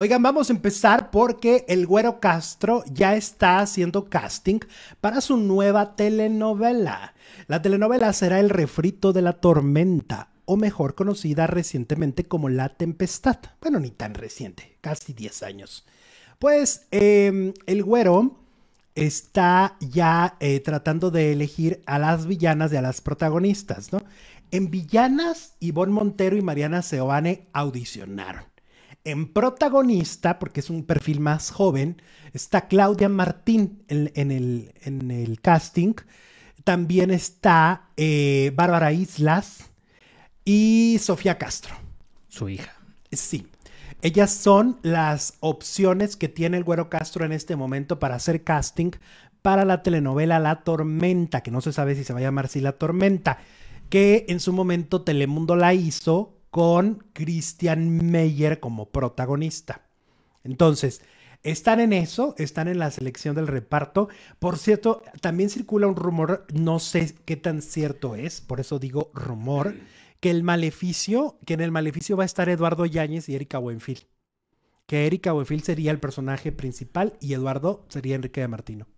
Oigan, vamos a empezar porque el Güero Castro ya está haciendo casting para su nueva telenovela. La telenovela será El refrito de la tormenta, o mejor conocida recientemente como La Tempestad. Bueno, ni tan reciente, casi 10 años. Pues em, el Güero está ya eh, tratando de elegir a las villanas y a las protagonistas, ¿no? En Villanas, Ivonne Montero y Mariana Seoane audicionaron. En protagonista, porque es un perfil más joven, está Claudia Martín en, el, casting. También está eh, Bárbara Islas y Sofía Castro. Su hija. Sí. Ellas son las opciones que tiene el Güero Castro en este momento para hacer casting para la telenovela La Tormenta, que no se sabe si se va a llamar si La Tormenta, que en su momento Telemundo la hizo con Christian Meyer como protagonista. Entonces, están en eso, están en la selección del reparto. Por cierto, también circula un rumor, no sé qué tan cierto es, por eso digo rumor, que el maleficio, que en el maleficio va a estar Eduardo Yáñez y Erika Buenfil. Que Erika Buenfil sería el personaje principal y Eduardo sería Enrique de Martino.